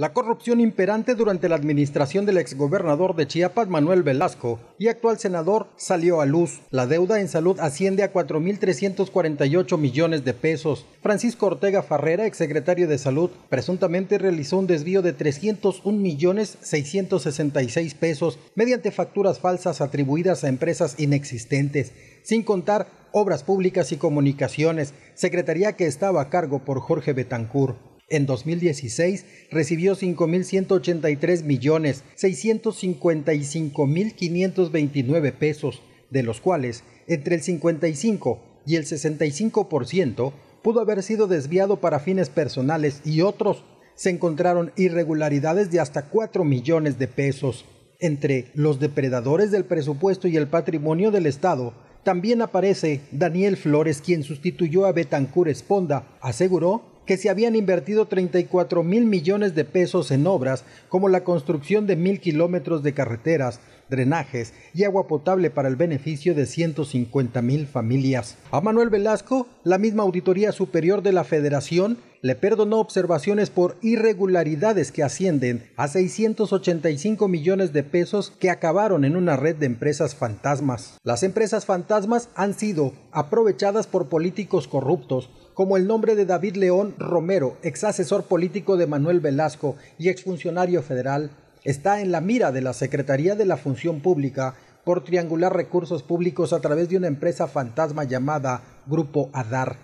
La corrupción imperante durante la administración del exgobernador de Chiapas, Manuel Velasco, y actual senador, salió a luz. La deuda en salud asciende a 4.348 millones de pesos. Francisco Ortega Farrera, exsecretario de Salud, presuntamente realizó un desvío de 301 millones pesos mediante facturas falsas atribuidas a empresas inexistentes, sin contar obras públicas y comunicaciones, secretaría que estaba a cargo por Jorge Betancur. En 2016 recibió 5,183,655,529 pesos, de los cuales entre el 55 y el 65% pudo haber sido desviado para fines personales y otros se encontraron irregularidades de hasta 4 millones de pesos. Entre los depredadores del presupuesto y el patrimonio del Estado, también aparece Daniel Flores, quien sustituyó a Betancur Esponda, aseguró que se habían invertido 34 mil millones de pesos en obras como la construcción de mil kilómetros de carreteras, drenajes y agua potable para el beneficio de 150 mil familias. A Manuel Velasco, la misma Auditoría Superior de la Federación le perdonó observaciones por irregularidades que ascienden a 685 millones de pesos que acabaron en una red de empresas fantasmas. Las empresas fantasmas han sido aprovechadas por políticos corruptos, como el nombre de David León Romero, ex asesor político de Manuel Velasco y ex funcionario federal, está en la mira de la Secretaría de la Función Pública por triangular recursos públicos a través de una empresa fantasma llamada Grupo Adar.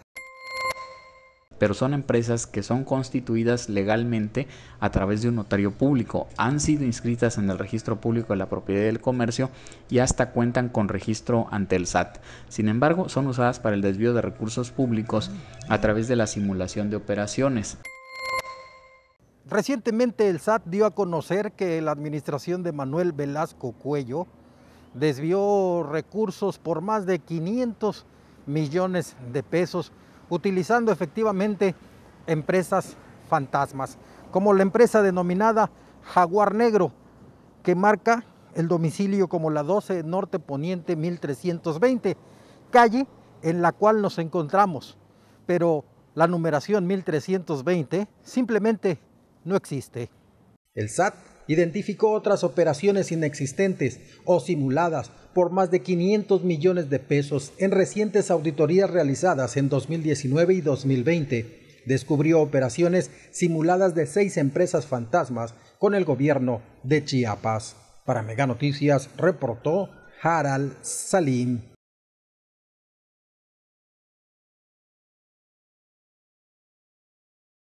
Pero son empresas que son constituidas legalmente a través de un notario público, han sido inscritas en el registro público de la propiedad del comercio y hasta cuentan con registro ante el SAT. Sin embargo, son usadas para el desvío de recursos públicos a través de la simulación de operaciones. Recientemente el SAT dio a conocer que la administración de Manuel Velasco Cuello desvió recursos por más de 500 millones de pesos utilizando efectivamente empresas fantasmas, como la empresa denominada Jaguar Negro, que marca el domicilio como la 12 Norte Poniente 1320, calle en la cual nos encontramos, pero la numeración 1320 simplemente no existe. El SAT identificó otras operaciones inexistentes o simuladas por más de 500 millones de pesos en recientes auditorías realizadas en 2019 y 2020. Descubrió operaciones simuladas de seis empresas fantasmas con el gobierno de Chiapas. Para Mega Noticias reportó Harald Salim.